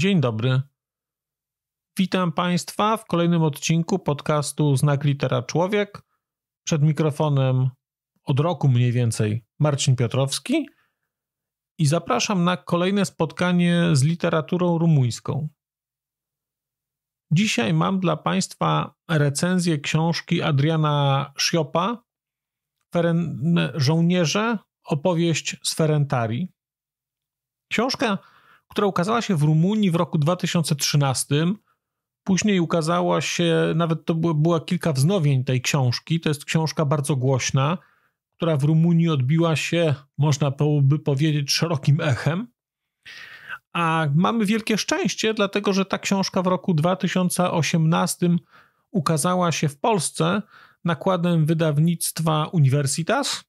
Dzień dobry. Witam Państwa w kolejnym odcinku podcastu Znak Litera Człowiek. Przed mikrofonem od roku mniej więcej Marcin Piotrowski i zapraszam na kolejne spotkanie z literaturą rumuńską. Dzisiaj mam dla Państwa recenzję książki Adriana Sziopa Feren... Żołnierze opowieść z Ferentari. Książka która ukazała się w Rumunii w roku 2013. Później ukazała się, nawet to była kilka wznowień tej książki. To jest książka bardzo głośna, która w Rumunii odbiła się, można by powiedzieć, szerokim echem. A mamy wielkie szczęście, dlatego że ta książka w roku 2018 ukazała się w Polsce nakładem wydawnictwa Universitas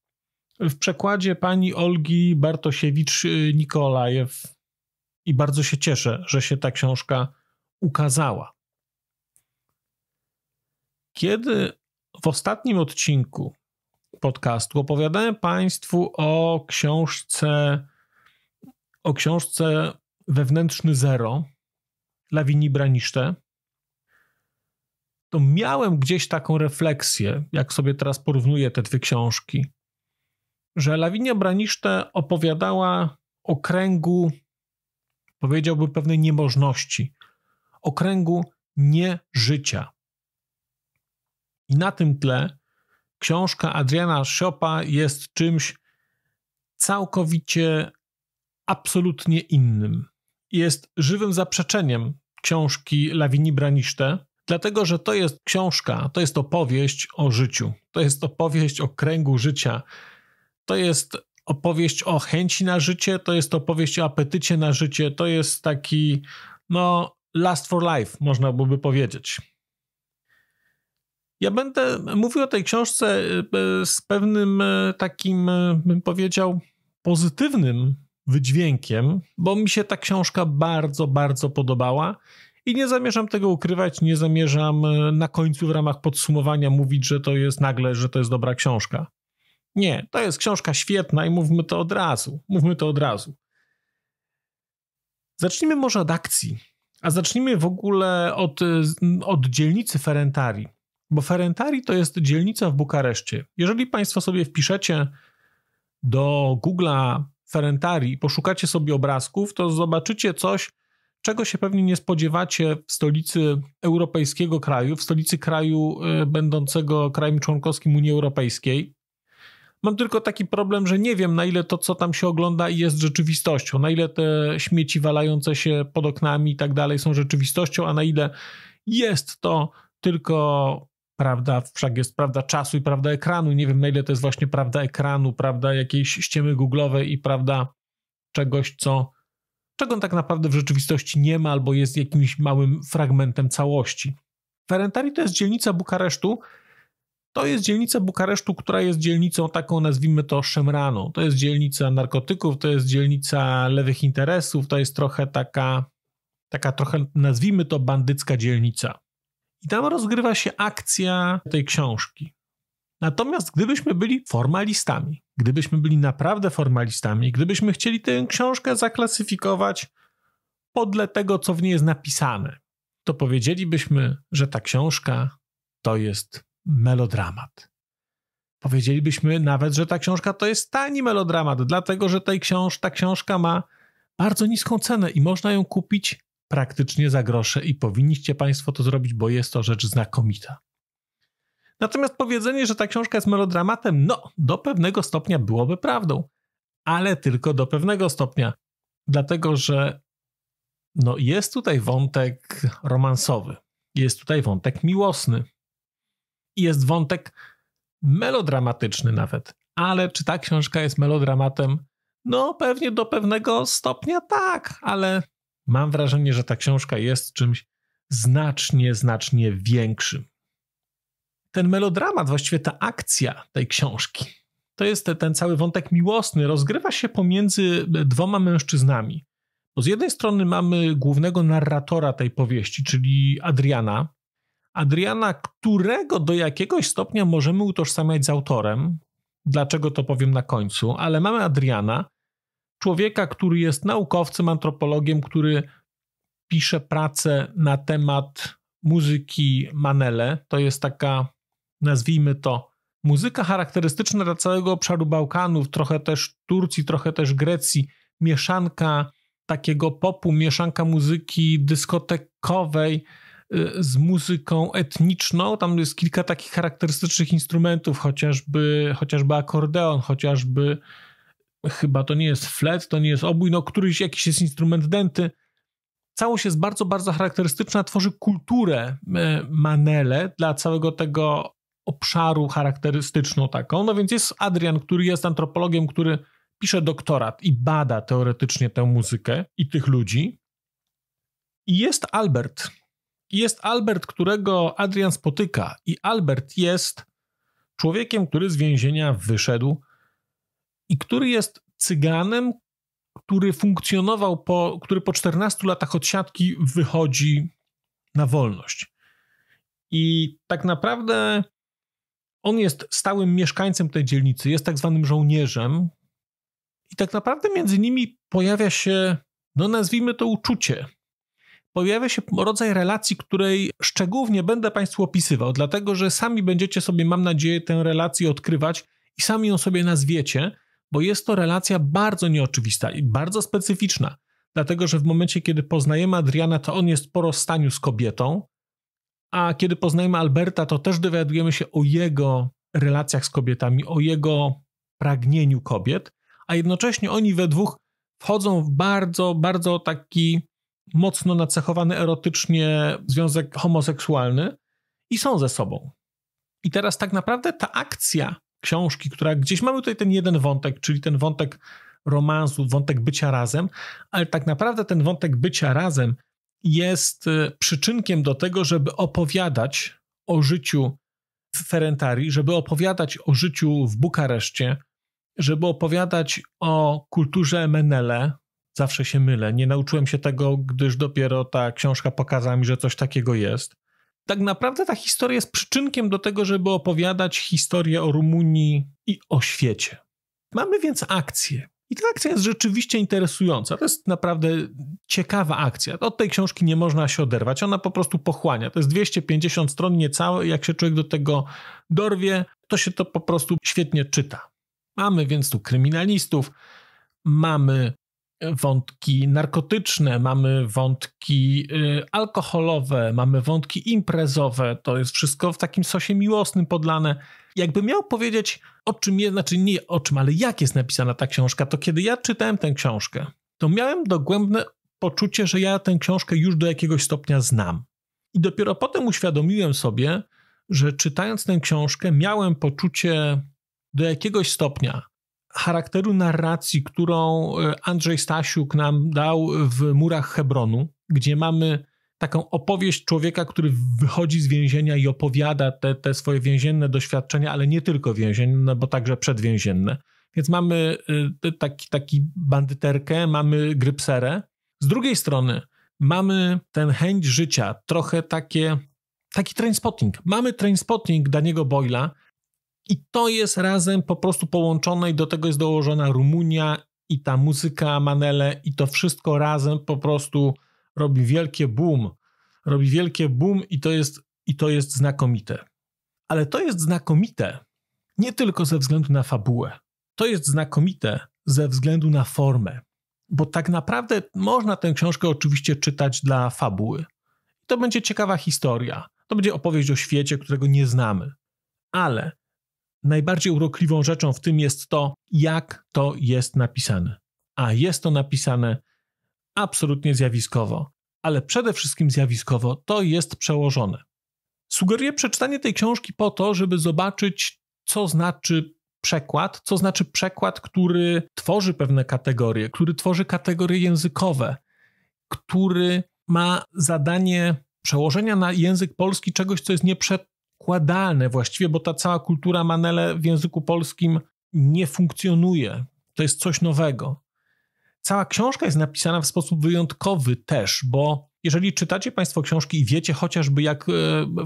w przekładzie pani Olgi Bartosiewicz-Nikolajew i bardzo się cieszę, że się ta książka ukazała. Kiedy w ostatnim odcinku podcastu opowiadałem Państwu o książce o książce Wewnętrzny Zero Lawini Braniszte, to miałem gdzieś taką refleksję, jak sobie teraz porównuję te dwie książki, że Lawinia Braniszte opowiadała o kręgu powiedziałby pewnej niemożności, okręgu nie życia. I na tym tle książka Adriana Siopa jest czymś całkowicie, absolutnie innym. Jest żywym zaprzeczeniem książki Lawini Braniszte, dlatego że to jest książka, to jest opowieść o życiu, to jest opowieść o kręgu życia, to jest opowieść o chęci na życie, to jest opowieść o apetycie na życie, to jest taki, no, last for life, można byłoby powiedzieć. Ja będę mówił o tej książce e, z pewnym e, takim, e, bym powiedział, pozytywnym wydźwiękiem, bo mi się ta książka bardzo, bardzo podobała. I nie zamierzam tego ukrywać, nie zamierzam na końcu w ramach podsumowania mówić, że to jest nagle, że to jest dobra książka. Nie, to jest książka świetna i mówmy to od razu. Mówmy to od razu. Zacznijmy może od akcji, a zacznijmy w ogóle od, od dzielnicy Ferentari, bo Ferentari to jest dzielnica w Bukareszcie. Jeżeli Państwo sobie wpiszecie do Google'a Ferentari i poszukacie sobie obrazków, to zobaczycie coś, czego się pewnie nie spodziewacie w stolicy europejskiego kraju, w stolicy kraju e, będącego krajem członkowskim Unii Europejskiej. Mam tylko taki problem, że nie wiem, na ile to, co tam się ogląda, jest rzeczywistością, na ile te śmieci walające się pod oknami i tak dalej są rzeczywistością, a na ile jest to tylko prawda, wszak jest prawda czasu i prawda ekranu. Nie wiem, na ile to jest właśnie prawda ekranu, prawda jakiejś ściemy googlowej i prawda czegoś, co czego tak naprawdę w rzeczywistości nie ma albo jest jakimś małym fragmentem całości. Ferentari to jest dzielnica Bukaresztu, to jest dzielnica Bukaresztu, która jest dzielnicą taką, nazwijmy to szemraną. To jest dzielnica narkotyków, to jest dzielnica lewych interesów, to jest trochę taka, taka trochę, nazwijmy to bandycka dzielnica. I tam rozgrywa się akcja tej książki. Natomiast gdybyśmy byli formalistami, gdybyśmy byli naprawdę formalistami, gdybyśmy chcieli tę książkę zaklasyfikować podle tego, co w niej jest napisane, to powiedzielibyśmy, że ta książka to jest melodramat. Powiedzielibyśmy nawet, że ta książka to jest tani melodramat, dlatego że tej książ ta książka ma bardzo niską cenę i można ją kupić praktycznie za grosze i powinniście Państwo to zrobić, bo jest to rzecz znakomita. Natomiast powiedzenie, że ta książka jest melodramatem, no, do pewnego stopnia byłoby prawdą, ale tylko do pewnego stopnia, dlatego że no, jest tutaj wątek romansowy, jest tutaj wątek miłosny, jest wątek melodramatyczny nawet. Ale czy ta książka jest melodramatem? No, pewnie do pewnego stopnia tak, ale mam wrażenie, że ta książka jest czymś znacznie, znacznie większym. Ten melodramat, właściwie ta akcja tej książki, to jest te, ten cały wątek miłosny, rozgrywa się pomiędzy dwoma mężczyznami. Bo z jednej strony mamy głównego narratora tej powieści, czyli Adriana, Adriana, którego do jakiegoś stopnia możemy utożsamiać z autorem. Dlaczego to powiem na końcu, ale mamy Adriana, człowieka, który jest naukowcem, antropologiem, który pisze pracę na temat muzyki Manele. To jest taka, nazwijmy to, muzyka charakterystyczna dla całego obszaru Bałkanów, trochę też Turcji, trochę też Grecji, mieszanka takiego popu, mieszanka muzyki dyskotekowej Y, z muzyką etniczną. Tam jest kilka takich charakterystycznych instrumentów, chociażby, chociażby akordeon, chociażby chyba to nie jest flet, to nie jest obój, no któryś jakiś jest instrument denty. Całość jest bardzo, bardzo charakterystyczna, tworzy kulturę y, Manele dla całego tego obszaru charakterystyczną taką. No więc jest Adrian, który jest antropologiem, który pisze doktorat i bada teoretycznie tę muzykę i tych ludzi. I jest Albert, jest Albert, którego Adrian spotyka, i Albert jest człowiekiem, który z więzienia wyszedł i który jest cyganem, który funkcjonował, po, który po 14 latach odsiadki wychodzi na wolność. I tak naprawdę on jest stałym mieszkańcem tej dzielnicy, jest tak zwanym żołnierzem. I tak naprawdę między nimi pojawia się, no nazwijmy to uczucie, pojawia się rodzaj relacji, której szczegółów będę Państwu opisywał, dlatego że sami będziecie sobie, mam nadzieję, tę relację odkrywać i sami ją sobie nazwiecie, bo jest to relacja bardzo nieoczywista i bardzo specyficzna. Dlatego, że w momencie, kiedy poznajemy Adriana, to on jest po rozstaniu z kobietą, a kiedy poznajemy Alberta, to też dowiadujemy się o jego relacjach z kobietami, o jego pragnieniu kobiet, a jednocześnie oni we dwóch wchodzą w bardzo, bardzo taki mocno nacechowany erotycznie związek homoseksualny i są ze sobą. I teraz tak naprawdę ta akcja książki, która gdzieś mamy tutaj ten jeden wątek, czyli ten wątek romansu, wątek bycia razem, ale tak naprawdę ten wątek bycia razem jest y, przyczynkiem do tego, żeby opowiadać o życiu w Ferentari, żeby opowiadać o życiu w Bukareszcie, żeby opowiadać o kulturze Menele, zawsze się mylę. Nie nauczyłem się tego, gdyż dopiero ta książka pokazała mi, że coś takiego jest. Tak naprawdę ta historia jest przyczynkiem do tego, żeby opowiadać historię o Rumunii i o świecie. Mamy więc akcję. I ta akcja jest rzeczywiście interesująca. To jest naprawdę ciekawa akcja. Od tej książki nie można się oderwać. Ona po prostu pochłania. To jest 250 stron niecałe. Jak się człowiek do tego dorwie, to się to po prostu świetnie czyta. Mamy więc tu kryminalistów, mamy wątki narkotyczne, mamy wątki y, alkoholowe, mamy wątki imprezowe. To jest wszystko w takim sosie miłosnym podlane. Jakby miał powiedzieć, o czym jest, znaczy nie o czym, ale jak jest napisana ta książka, to kiedy ja czytałem tę książkę, to miałem dogłębne poczucie, że ja tę książkę już do jakiegoś stopnia znam. I dopiero potem uświadomiłem sobie, że czytając tę książkę, miałem poczucie do jakiegoś stopnia, charakteru narracji, którą e, Andrzej Stasiuk nam dał w murach Hebronu, gdzie mamy taką opowieść człowieka, który wychodzi z więzienia i opowiada te, te swoje więzienne doświadczenia, ale nie tylko więzienne, bo także przedwięzienne. Więc mamy e, taki, taki bandyterkę, mamy grypserę. Z drugiej strony mamy ten chęć życia, trochę takie, taki spotting. Mamy spotting Daniego Boyla, i to jest razem po prostu połączone i do tego jest dołożona Rumunia i ta muzyka Manele i to wszystko razem po prostu robi wielkie boom. Robi wielkie boom i to jest, i to jest znakomite. Ale to jest znakomite nie tylko ze względu na fabułę. To jest znakomite ze względu na formę. Bo tak naprawdę można tę książkę oczywiście czytać dla fabuły. To będzie ciekawa historia. To będzie opowieść o świecie, którego nie znamy. Ale Najbardziej urokliwą rzeczą w tym jest to, jak to jest napisane. A jest to napisane absolutnie zjawiskowo, ale przede wszystkim zjawiskowo to jest przełożone. Sugeruję przeczytanie tej książki po to, żeby zobaczyć, co znaczy przekład, co znaczy przekład, który tworzy pewne kategorie, który tworzy kategorie językowe, który ma zadanie przełożenia na język polski czegoś, co jest nieprze, przekładalne właściwie, bo ta cała kultura Manele w języku polskim nie funkcjonuje. To jest coś nowego. Cała książka jest napisana w sposób wyjątkowy też, bo jeżeli czytacie Państwo książki i wiecie chociażby, jak e,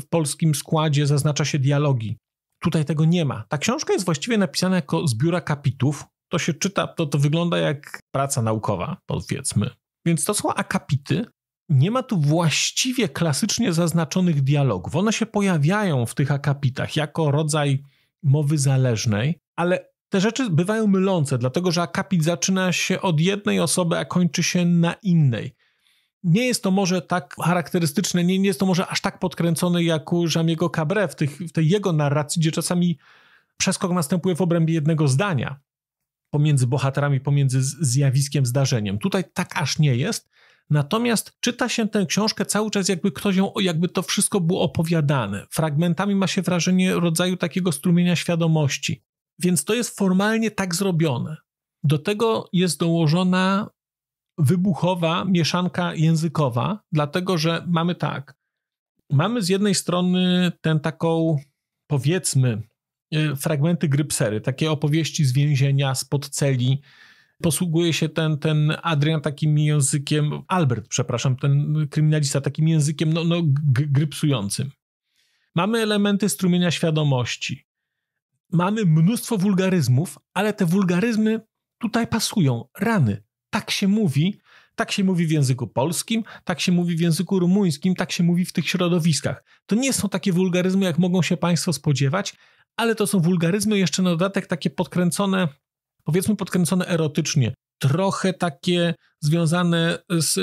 w polskim składzie zaznacza się dialogi, tutaj tego nie ma. Ta książka jest właściwie napisana jako zbiór akapitów. To się czyta, to, to wygląda jak praca naukowa, powiedzmy. Więc to są akapity, nie ma tu właściwie klasycznie zaznaczonych dialogów. One się pojawiają w tych akapitach jako rodzaj mowy zależnej, ale te rzeczy bywają mylące, dlatego że akapit zaczyna się od jednej osoby, a kończy się na innej. Nie jest to może tak charakterystyczne, nie, nie jest to może aż tak podkręcone jak u Jamiego Cabre w, tych, w tej jego narracji, gdzie czasami przeskok następuje w obrębie jednego zdania pomiędzy bohaterami, pomiędzy zjawiskiem, zdarzeniem. Tutaj tak aż nie jest, Natomiast czyta się tę książkę cały czas, jakby ktoś ją, jakby to wszystko było opowiadane. Fragmentami ma się wrażenie rodzaju takiego strumienia świadomości. Więc to jest formalnie tak zrobione. Do tego jest dołożona wybuchowa mieszanka językowa, dlatego że mamy tak. Mamy z jednej strony tę taką, powiedzmy, e, fragmenty grypsery, takie opowieści z więzienia, spod celi, posługuje się ten, ten Adrian takim językiem, Albert, przepraszam, ten kryminalista takim językiem no, no, grypsującym. Mamy elementy strumienia świadomości. Mamy mnóstwo wulgaryzmów, ale te wulgaryzmy tutaj pasują. Rany. Tak się mówi. Tak się mówi w języku polskim, tak się mówi w języku rumuńskim, tak się mówi w tych środowiskach. To nie są takie wulgaryzmy, jak mogą się Państwo spodziewać, ale to są wulgaryzmy jeszcze na dodatek takie podkręcone powiedzmy podkręcone erotycznie, trochę takie związane z,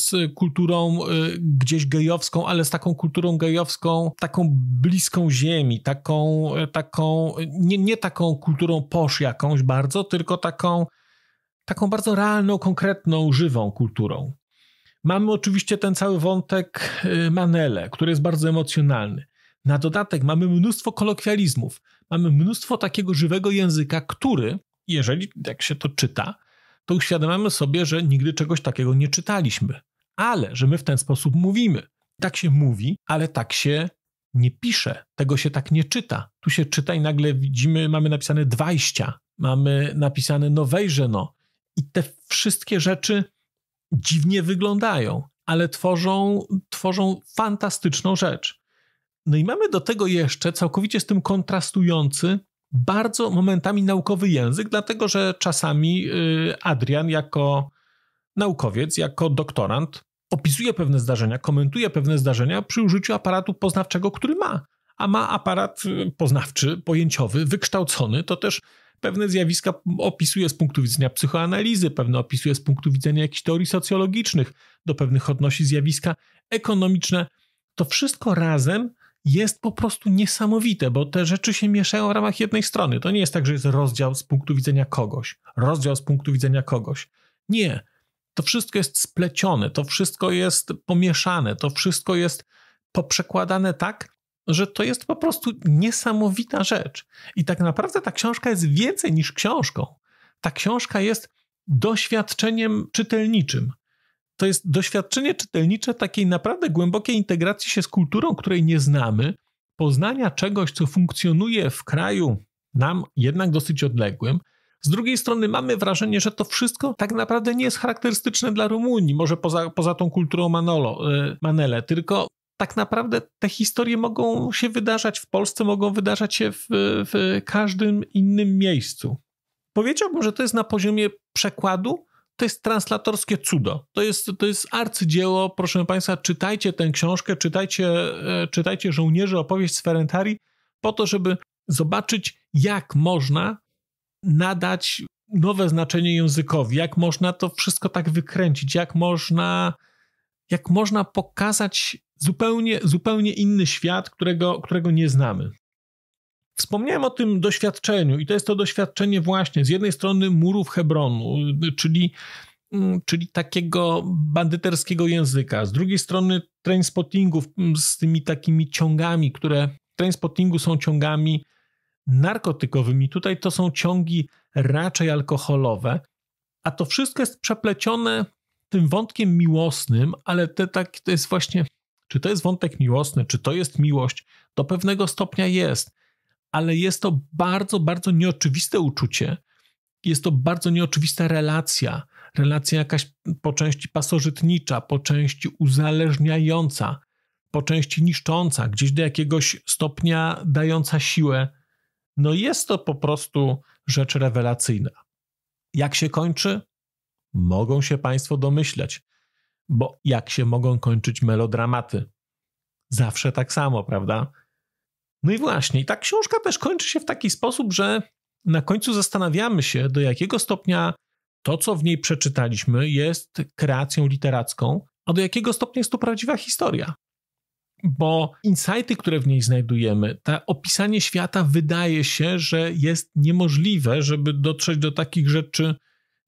z kulturą y, gdzieś gejowską, ale z taką kulturą gejowską, taką bliską ziemi, taką, taką nie, nie taką kulturą posz jakąś bardzo, tylko taką, taką bardzo realną, konkretną, żywą kulturą. Mamy oczywiście ten cały wątek y, Manele, który jest bardzo emocjonalny. Na dodatek mamy mnóstwo kolokwializmów, mamy mnóstwo takiego żywego języka, który jeżeli jak się to czyta, to uświadamiamy sobie, że nigdy czegoś takiego nie czytaliśmy, ale że my w ten sposób mówimy. Tak się mówi, ale tak się nie pisze, tego się tak nie czyta. Tu się czyta i nagle widzimy, mamy napisane dwajścia, mamy napisane nowejrzeno i te wszystkie rzeczy dziwnie wyglądają, ale tworzą, tworzą fantastyczną rzecz. No i mamy do tego jeszcze całkowicie z tym kontrastujący bardzo momentami naukowy język, dlatego że czasami y, Adrian jako naukowiec, jako doktorant opisuje pewne zdarzenia, komentuje pewne zdarzenia przy użyciu aparatu poznawczego, który ma. A ma aparat y, poznawczy, pojęciowy, wykształcony, to też pewne zjawiska opisuje z punktu widzenia psychoanalizy, pewne opisuje z punktu widzenia jakichś teorii socjologicznych, do pewnych odnosi zjawiska ekonomiczne. To wszystko razem jest po prostu niesamowite, bo te rzeczy się mieszają w ramach jednej strony. To nie jest tak, że jest rozdział z punktu widzenia kogoś, rozdział z punktu widzenia kogoś. Nie. To wszystko jest splecione, to wszystko jest pomieszane, to wszystko jest poprzekładane tak, że to jest po prostu niesamowita rzecz. I tak naprawdę ta książka jest więcej niż książką. Ta książka jest doświadczeniem czytelniczym to jest doświadczenie czytelnicze takiej naprawdę głębokiej integracji się z kulturą, której nie znamy, poznania czegoś, co funkcjonuje w kraju nam jednak dosyć odległym. Z drugiej strony mamy wrażenie, że to wszystko tak naprawdę nie jest charakterystyczne dla Rumunii, może poza, poza tą kulturą Manolo, e, Manele, tylko tak naprawdę te historie mogą się wydarzać w Polsce, mogą wydarzać się w, w każdym innym miejscu. Powiedziałbym, że to jest na poziomie przekładu to jest translatorskie cudo. To jest, to jest arcydzieło, proszę Państwa, czytajcie tę książkę, czytajcie, e, czytajcie Żołnierze opowieść z Ferentari po to, żeby zobaczyć, jak można nadać nowe znaczenie językowi, jak można to wszystko tak wykręcić, jak można, jak można pokazać zupełnie, zupełnie inny świat, którego, którego nie znamy. Wspomniałem o tym doświadczeniu i to jest to doświadczenie właśnie z jednej strony murów Hebronu, czyli, mm, czyli takiego bandyterskiego języka, z drugiej strony trainspottingów mm, z tymi takimi ciągami, które trainspottingu są ciągami narkotykowymi, tutaj to są ciągi raczej alkoholowe, a to wszystko jest przeplecione tym wątkiem miłosnym, ale te, tak, to jest właśnie, czy to jest wątek miłosny, czy to jest miłość, do pewnego stopnia jest ale jest to bardzo, bardzo nieoczywiste uczucie. Jest to bardzo nieoczywista relacja. Relacja jakaś po części pasożytnicza, po części uzależniająca, po części niszcząca, gdzieś do jakiegoś stopnia dająca siłę. No jest to po prostu rzecz rewelacyjna. Jak się kończy? Mogą się Państwo domyślać, bo jak się mogą kończyć melodramaty? Zawsze tak samo, prawda? No i właśnie, i ta książka też kończy się w taki sposób, że na końcu zastanawiamy się, do jakiego stopnia to, co w niej przeczytaliśmy, jest kreacją literacką, a do jakiego stopnia jest to prawdziwa historia. Bo insighty, które w niej znajdujemy, to opisanie świata wydaje się, że jest niemożliwe, żeby dotrzeć do takich rzeczy,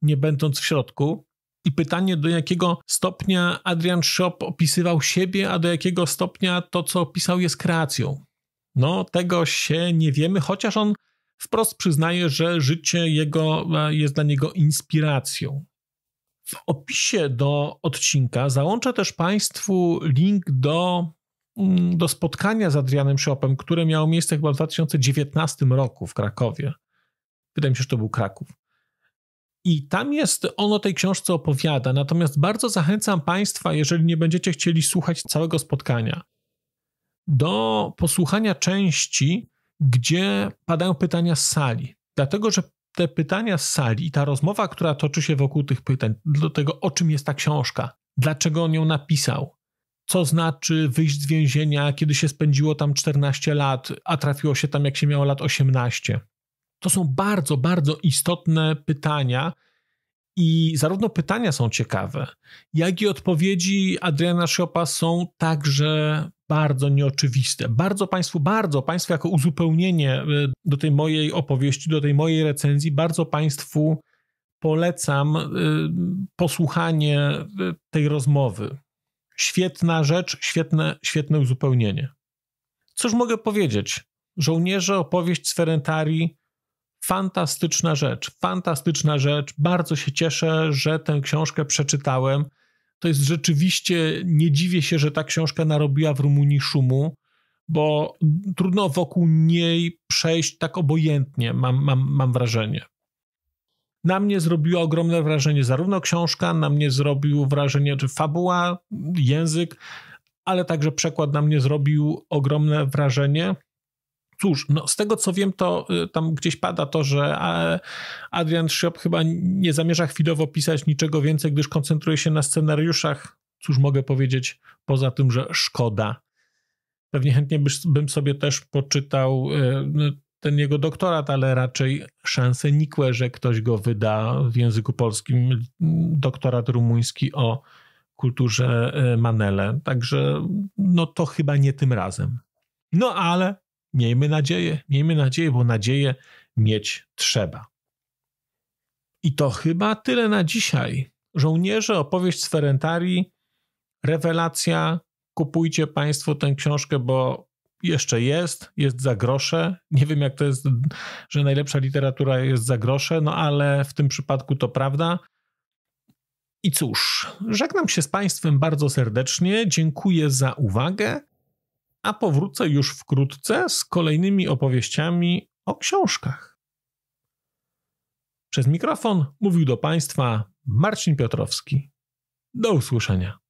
nie będąc w środku. I pytanie, do jakiego stopnia Adrian Shop opisywał siebie, a do jakiego stopnia to, co opisał, jest kreacją. No, tego się nie wiemy, chociaż on wprost przyznaje, że życie jego e, jest dla niego inspiracją. W opisie do odcinka załączę też Państwu link do, mm, do spotkania z Adrianem Szopem, które miało miejsce chyba w 2019 roku w Krakowie. Wydaje mi się, że to był Kraków. I tam jest, on o tej książce opowiada, natomiast bardzo zachęcam Państwa, jeżeli nie będziecie chcieli słuchać całego spotkania, do posłuchania części, gdzie padają pytania z sali. Dlatego, że te pytania z sali i ta rozmowa, która toczy się wokół tych pytań, do tego, o czym jest ta książka, dlaczego on ją napisał, co znaczy wyjść z więzienia, kiedy się spędziło tam 14 lat, a trafiło się tam, jak się miało lat 18. To są bardzo, bardzo istotne pytania. I zarówno pytania są ciekawe, jak i odpowiedzi Adriana Szopa są także bardzo nieoczywiste. Bardzo Państwu, bardzo Państwu jako uzupełnienie y, do tej mojej opowieści, do tej mojej recenzji, bardzo Państwu polecam y, posłuchanie y, tej rozmowy. Świetna rzecz, świetne, świetne uzupełnienie. Cóż mogę powiedzieć? Żołnierze, opowieść z Ferentarii, fantastyczna rzecz, fantastyczna rzecz. Bardzo się cieszę, że tę książkę przeczytałem to jest rzeczywiście, nie dziwię się, że ta książka narobiła w Rumunii szumu, bo trudno wokół niej przejść tak obojętnie, mam, mam, mam wrażenie. Na mnie zrobiło ogromne wrażenie zarówno książka, na mnie zrobił wrażenie czy fabuła, język, ale także przekład na mnie zrobił ogromne wrażenie cóż, no, z tego co wiem, to y, tam gdzieś pada to, że e, Adrian Schiop chyba nie zamierza chwilowo pisać niczego więcej, gdyż koncentruje się na scenariuszach. Cóż mogę powiedzieć poza tym, że szkoda. Pewnie chętnie bym sobie też poczytał y, no, ten jego doktorat, ale raczej szanse nikłe, że ktoś go wyda w języku polskim. Doktorat rumuński o kulturze y, Manele. Także no to chyba nie tym razem. No ale Miejmy nadzieję, miejmy nadzieję, bo nadzieję mieć trzeba. I to chyba tyle na dzisiaj. Żołnierze, opowieść z Ferentarii, rewelacja. Kupujcie Państwo tę książkę, bo jeszcze jest, jest za grosze. Nie wiem, jak to jest, że najlepsza literatura jest za grosze, no ale w tym przypadku to prawda. I cóż, żegnam się z Państwem bardzo serdecznie. Dziękuję za uwagę a powrócę już wkrótce z kolejnymi opowieściami o książkach. Przez mikrofon mówił do Państwa Marcin Piotrowski. Do usłyszenia.